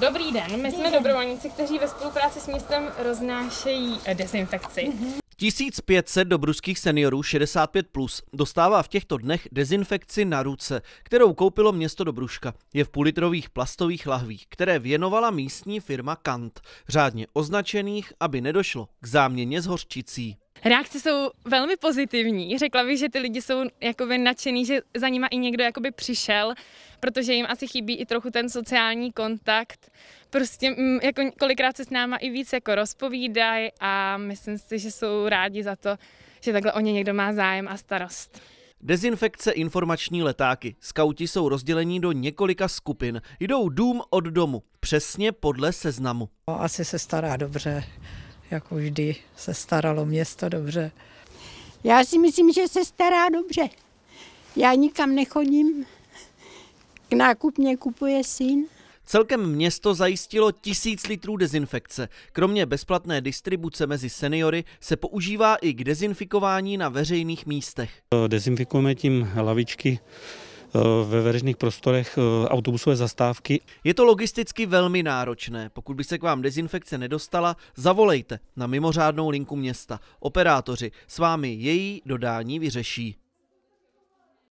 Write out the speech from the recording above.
Dobrý den, my jsme dobrovolníci, kteří ve spolupráci s městem roznášejí eh, dezinfekci. 1500 dobruských seniorů 65 plus dostává v těchto dnech dezinfekci na ruce, kterou koupilo město Dobruška. Je v půlitrových plastových lahvích, které věnovala místní firma Kant, řádně označených, aby nedošlo k záměně s hořčicí. Reakce jsou velmi pozitivní. Řekla bych, že ty lidi jsou jakoby nadšený, že za nima i někdo jakoby přišel, protože jim asi chybí i trochu ten sociální kontakt. Prostě mm, jako kolikrát se s náma i víc jako rozpovídají a myslím si, že jsou rádi za to, že takhle o ně někdo má zájem a starost. Dezinfekce informační letáky. Skauti jsou rozděleni do několika skupin. Jdou dům od domu, přesně podle seznamu. Asi se stará dobře jako vždy se staralo město dobře. Já si myslím, že se stará dobře. Já nikam nechodím. K nákupně kupuje syn. Celkem město zajistilo tisíc litrů dezinfekce. Kromě bezplatné distribuce mezi seniory se používá i k dezinfikování na veřejných místech. Dezinfikujeme tím lavičky Eh, ve veřejných prostorech eh, autobusové zastávky. Je to logisticky velmi náročné. Pokud by se k vám dezinfekce nedostala, zavolejte na mimořádnou linku města. Operátoři s vámi její dodání vyřeší.